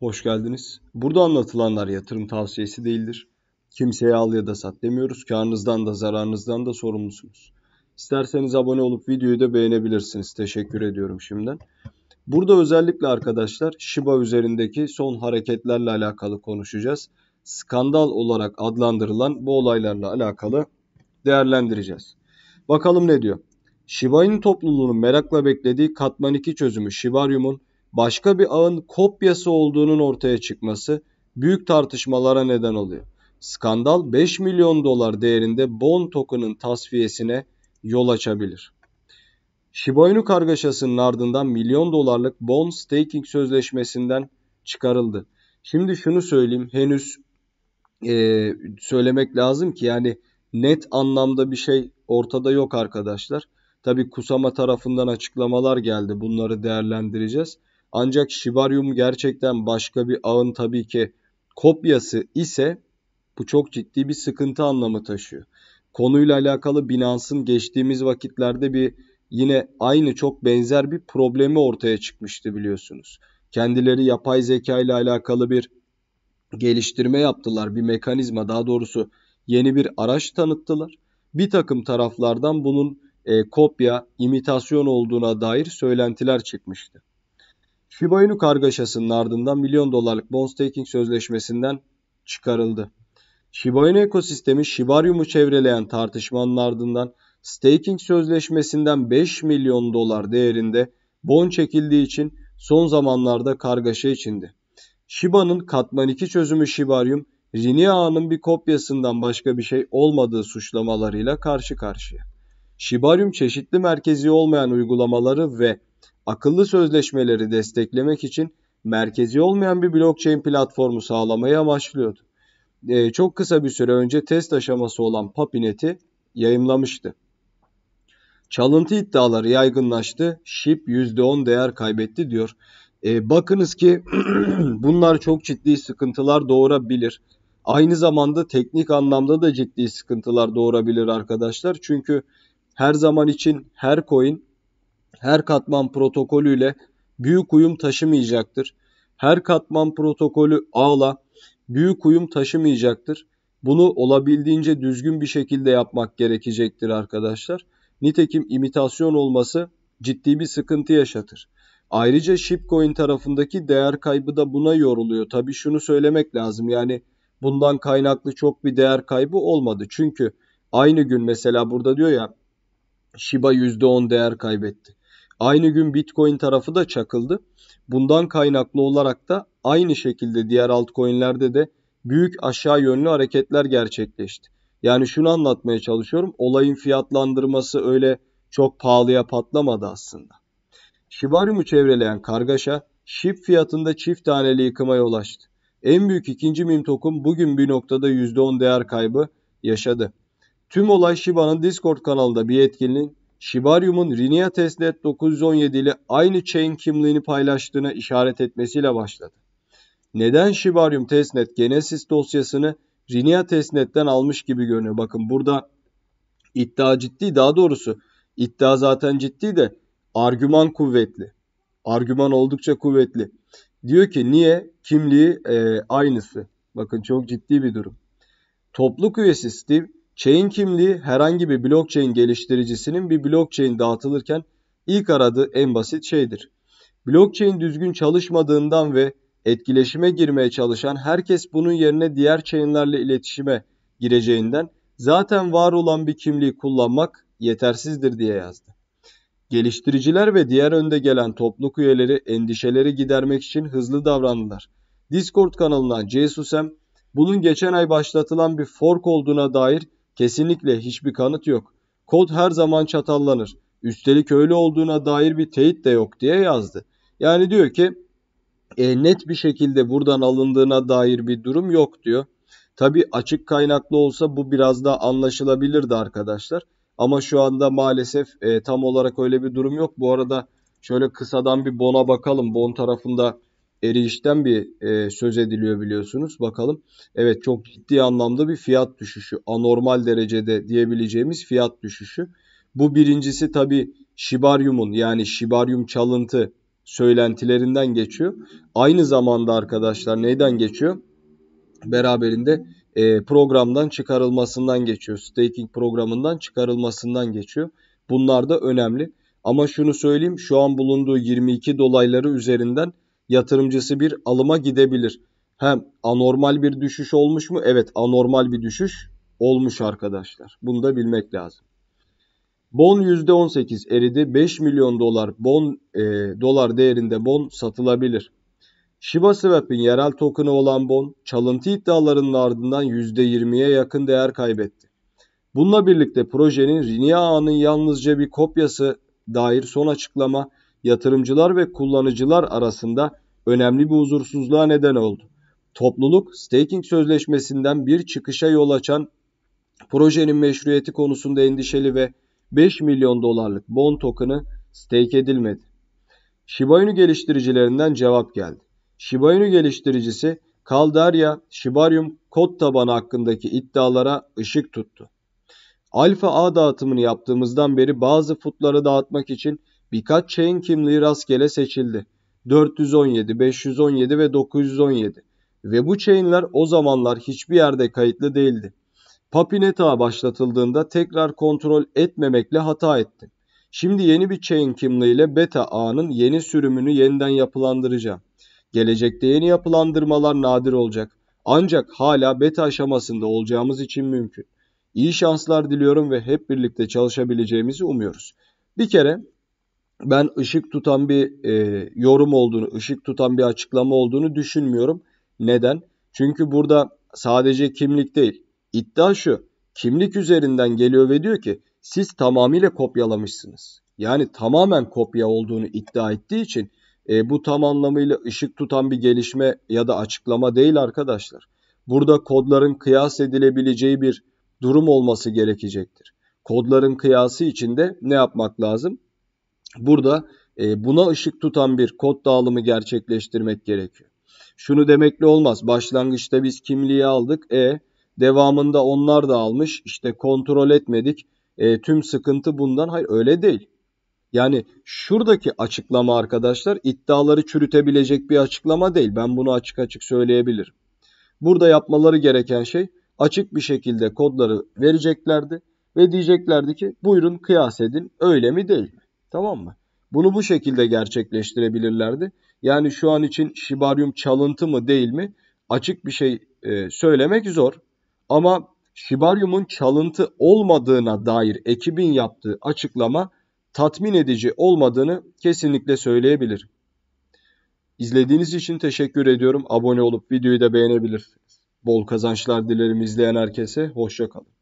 Hoş geldiniz. Burada anlatılanlar yatırım tavsiyesi değildir. Kimseye al ya da sat demiyoruz. Karnınızdan da zararınızdan da sorumlusunuz. İsterseniz abone olup videoyu da beğenebilirsiniz. Teşekkür ediyorum şimdiden. Burada özellikle arkadaşlar Shiba üzerindeki son hareketlerle alakalı konuşacağız. Skandal olarak adlandırılan bu olaylarla alakalı değerlendireceğiz. Bakalım ne diyor? Shiba'nın topluluğunun merakla beklediği katman 2 çözümü Shibarium'un başka bir ağın kopyası olduğunun ortaya çıkması büyük tartışmalara neden oluyor. Skandal 5 milyon dolar değerinde Bon token'ın tasfiyesine yol açabilir. Shiba Inu kargaşasının ardından milyon dolarlık Bon staking sözleşmesinden çıkarıldı. Şimdi şunu söyleyeyim henüz e, söylemek lazım ki yani net anlamda bir şey ortada yok arkadaşlar. Tabi Kusama tarafından açıklamalar geldi bunları değerlendireceğiz. Ancak Shibarium gerçekten başka bir ağın tabii ki kopyası ise bu çok ciddi bir sıkıntı anlamı taşıyor. Konuyla alakalı Binance'ın geçtiğimiz vakitlerde bir yine aynı çok benzer bir problemi ortaya çıkmıştı biliyorsunuz. Kendileri yapay zeka ile alakalı bir geliştirme yaptılar, bir mekanizma daha doğrusu yeni bir araç tanıttılar. Bir takım taraflardan bunun e, kopya, imitasyon olduğuna dair söylentiler çıkmıştı. Shiba Inu kargaşasının ardından milyon dolarlık bond staking sözleşmesinden çıkarıldı. Shiba Inu ekosistemi Shibarium'u çevreleyen tartışmanın ardından staking sözleşmesinden 5 milyon dolar değerinde bon çekildiği için son zamanlarda kargaşa içindi. Shiba'nın katman 2 çözümü Shibarium, Rini ağının bir kopyasından başka bir şey olmadığı suçlamalarıyla karşı karşıya. Shibarium çeşitli merkezi olmayan uygulamaları ve akıllı sözleşmeleri desteklemek için merkezi olmayan bir blockchain platformu sağlamayı amaçlıyordu. Ee, çok kısa bir süre önce test aşaması olan Papinet'i yayımlamıştı. Çalıntı iddiaları yaygınlaştı. SHIB %10 değer kaybetti diyor. Ee, bakınız ki bunlar çok ciddi sıkıntılar doğurabilir. Aynı zamanda teknik anlamda da ciddi sıkıntılar doğurabilir arkadaşlar. Çünkü her zaman için her coin her katman ile büyük uyum taşımayacaktır. Her katman protokolü ağla büyük uyum taşımayacaktır. Bunu olabildiğince düzgün bir şekilde yapmak gerekecektir arkadaşlar. Nitekim imitasyon olması ciddi bir sıkıntı yaşatır. Ayrıca shipcoin tarafındaki değer kaybı da buna yoruluyor. Tabii şunu söylemek lazım yani bundan kaynaklı çok bir değer kaybı olmadı. Çünkü aynı gün mesela burada diyor ya Shiba %10 değer kaybetti. Aynı gün Bitcoin tarafı da çakıldı. Bundan kaynaklı olarak da aynı şekilde diğer altcoin'lerde de büyük aşağı yönlü hareketler gerçekleşti. Yani şunu anlatmaya çalışıyorum. Olayın fiyatlandırması öyle çok pahalıya patlamadı aslında. Shibarium'u çevreleyen kargaşa Ship fiyatında çift taneli yıkıma yol açtı. En büyük ikinci mim token bugün bir noktada %10 değer kaybı yaşadı. Tüm olay Shiba'nın Discord kanalında bir etkinliğin Şibaryum'un Rinia Testnet 917 ile aynı chain kimliğini paylaştığına işaret etmesiyle başladı. Neden Şibaryum Testnet Genesis dosyasını Rinia Testnet'ten almış gibi görünüyor? Bakın burada iddia ciddi daha doğrusu iddia zaten ciddi de argüman kuvvetli. Argüman oldukça kuvvetli. Diyor ki niye kimliği e, aynısı. Bakın çok ciddi bir durum. Topluluk üyesi Steve Chain kimliği herhangi bir blockchain geliştiricisinin bir blockchain dağıtılırken ilk aradığı en basit şeydir. Blockchain düzgün çalışmadığından ve etkileşime girmeye çalışan herkes bunun yerine diğer chainlerle iletişime gireceğinden zaten var olan bir kimliği kullanmak yetersizdir diye yazdı. Geliştiriciler ve diğer önde gelen topluluk üyeleri endişeleri gidermek için hızlı davrandılar. Discord kanalından JSUSM bunun geçen ay başlatılan bir fork olduğuna dair Kesinlikle hiçbir kanıt yok. Kod her zaman çatallanır. Üstelik öyle olduğuna dair bir teyit de yok diye yazdı. Yani diyor ki e, net bir şekilde buradan alındığına dair bir durum yok diyor. Tabi açık kaynaklı olsa bu biraz daha anlaşılabilirdi arkadaşlar. Ama şu anda maalesef e, tam olarak öyle bir durum yok. Bu arada şöyle kısadan bir Bon'a bakalım. Bon tarafında erişten bir e, söz ediliyor biliyorsunuz. Bakalım evet çok ciddi anlamda bir fiyat düşüşü. Anormal derecede diyebileceğimiz fiyat düşüşü. Bu birincisi tabi şibaryumun yani şibaryum çalıntı söylentilerinden geçiyor. Aynı zamanda arkadaşlar neyden geçiyor? Beraberinde e, programdan çıkarılmasından geçiyor. Staking programından çıkarılmasından geçiyor. Bunlar da önemli. Ama şunu söyleyeyim şu an bulunduğu 22 dolayları üzerinden yatırımcısı bir alıma gidebilir. Hem anormal bir düşüş olmuş mu? Evet anormal bir düşüş olmuş arkadaşlar. Bunu da bilmek lazım. Bon %18 eridi. 5 milyon dolar bon e, dolar değerinde bon satılabilir. Shiba Swap'in yerel token'ı olan bon çalıntı iddialarının ardından %20'ye yakın değer kaybetti. Bununla birlikte projenin Rinia'nın yalnızca bir kopyası dair son açıklama yatırımcılar ve kullanıcılar arasında önemli bir huzursuzluğa neden oldu. Topluluk staking sözleşmesinden bir çıkışa yol açan projenin meşruiyeti konusunda endişeli ve 5 milyon dolarlık bon token'ı stake edilmedi. Shiba Inu geliştiricilerinden cevap geldi. Shiba Inu geliştiricisi Kaldarya Shibarium kod tabanı hakkındaki iddialara ışık tuttu. Alfa A dağıtımını yaptığımızdan beri bazı futları dağıtmak için Birkaç şeyin kimliği rastgele seçildi. 417, 517 ve 917. Ve bu chainler o zamanlar hiçbir yerde kayıtlı değildi. Papinet ağı başlatıldığında tekrar kontrol etmemekle hata ettim. Şimdi yeni bir chain kimliğiyle beta ağının yeni sürümünü yeniden yapılandıracağım. Gelecekte yeni yapılandırmalar nadir olacak. Ancak hala beta aşamasında olacağımız için mümkün. İyi şanslar diliyorum ve hep birlikte çalışabileceğimizi umuyoruz. Bir kere ben ışık tutan bir e, yorum olduğunu, ışık tutan bir açıklama olduğunu düşünmüyorum. Neden? Çünkü burada sadece kimlik değil. İddia şu. Kimlik üzerinden geliyor ve diyor ki siz tamamıyla kopyalamışsınız. Yani tamamen kopya olduğunu iddia ettiği için e, bu tam anlamıyla ışık tutan bir gelişme ya da açıklama değil arkadaşlar. Burada kodların kıyas edilebileceği bir durum olması gerekecektir. Kodların kıyası içinde ne yapmak lazım? Burada e, buna ışık tutan bir kod dağılımı gerçekleştirmek gerekiyor. Şunu demekle olmaz. Başlangıçta biz kimliği aldık. E devamında onlar da almış. İşte kontrol etmedik. E, tüm sıkıntı bundan. Hayır öyle değil. Yani şuradaki açıklama arkadaşlar iddiaları çürütebilecek bir açıklama değil. Ben bunu açık açık söyleyebilirim. Burada yapmaları gereken şey açık bir şekilde kodları vereceklerdi ve diyeceklerdi ki buyurun kıyas edin öyle mi değil mi? Tamam mı? Bunu bu şekilde gerçekleştirebilirlerdi. Yani şu an için şibaryum çalıntı mı değil mi açık bir şey e, söylemek zor. Ama şibaryumun çalıntı olmadığına dair ekibin yaptığı açıklama tatmin edici olmadığını kesinlikle söyleyebilir. İzlediğiniz için teşekkür ediyorum. Abone olup videoyu da beğenebilirsiniz. Bol kazançlar dilerim izleyen herkese. Hoşçakalın.